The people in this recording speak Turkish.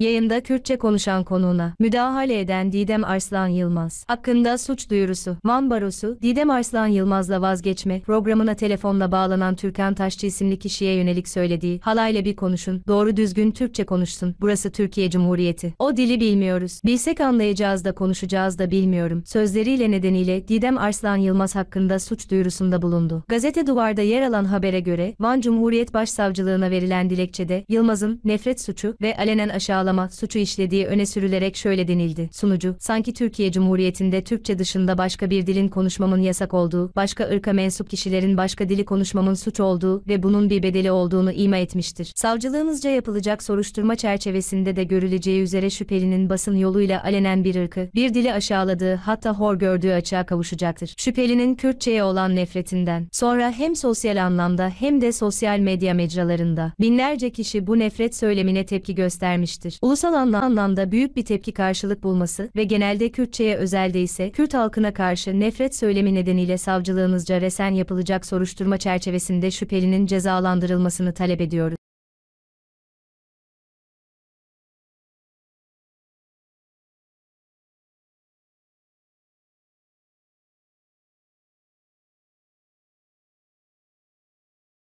Yayında Kürtçe konuşan konuğuna müdahale eden Didem Arslan Yılmaz hakkında suç duyurusu. Van Barosu, Didem Arslan Yılmaz'la vazgeçme programına telefonla bağlanan Türkan Taşçı isimli kişiye yönelik söylediği halayla bir konuşun, doğru düzgün Türkçe konuşsun, burası Türkiye Cumhuriyeti. O dili bilmiyoruz, bilsek anlayacağız da konuşacağız da bilmiyorum. Sözleriyle nedeniyle Didem Arslan Yılmaz hakkında suç duyurusunda bulundu. Gazete Duvar'da yer alan habere göre Van Cumhuriyet Başsavcılığına verilen dilekçede Yılmaz'ın nefret suçu ve alenen aşağı aşağılama suçu işlediği öne sürülerek şöyle denildi. Sunucu, sanki Türkiye Cumhuriyeti'nde Türkçe dışında başka bir dilin konuşmamın yasak olduğu, başka ırka mensup kişilerin başka dili konuşmamın suç olduğu ve bunun bir bedeli olduğunu ima etmiştir. Savcılığımızca yapılacak soruşturma çerçevesinde de görüleceği üzere şüphelinin basın yoluyla alenen bir ırkı, bir dili aşağıladığı hatta hor gördüğü açığa kavuşacaktır. Şüphelinin Kürtçe'ye olan nefretinden sonra hem sosyal anlamda hem de sosyal medya mecralarında binlerce kişi bu nefret söylemine tepki göstermiştir edilmiştir. Ulusal anlamda büyük bir tepki karşılık bulması ve genelde Kürtçe'ye özelde ise Kürt halkına karşı nefret söylemi nedeniyle savcılığımızca resen yapılacak soruşturma çerçevesinde şüphelinin cezalandırılmasını talep ediyoruz.